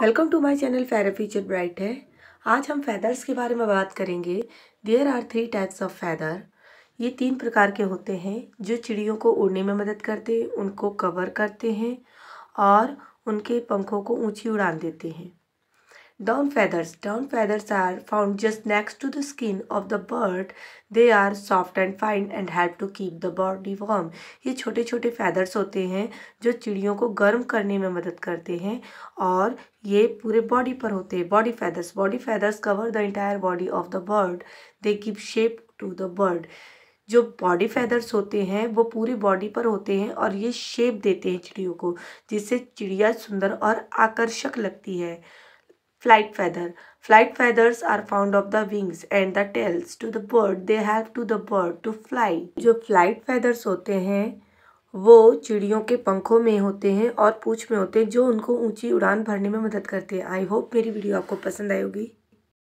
Welcome to my channel फेरा future bright है आज हम फैदर्स के बारे में बात करेंगे there are three types of feather ये तीन प्रकार के होते हैं जो चिड़ियों को उड़ने में मदद करते हैं उनको कवर करते हैं और उनके पंखों को ऊंची उड़ान देते हैं Down feathers. Down feathers are found just next to the skin of the bird. They are soft and fine and help to keep the body warm. ये छोटे छोटे feathers होते हैं जो चिड़ियों को गर्म करने में मदद करते हैं और ये पूरे बॉडी पर होते हैं body feathers. Body feathers cover the entire body of the bird. They give shape to the bird. जो बॉडी फैदर्स होते हैं वो पूरी बॉडी पर होते हैं और ये शेप देते हैं चिड़ियों को जिससे चिड़िया सुंदर और आकर्षक लगती है Flight feather. Flight feathers are found of the wings and the tails to the bird. They help to the bird to fly. jo flight feathers hote hain वो चिड़ियों के पंखों में होते हैं और पूछ में होते हैं जो उनको ऊंची उड़ान भरने में मदद करते हैं आई होप मेरी वीडियो आपको पसंद आई होगी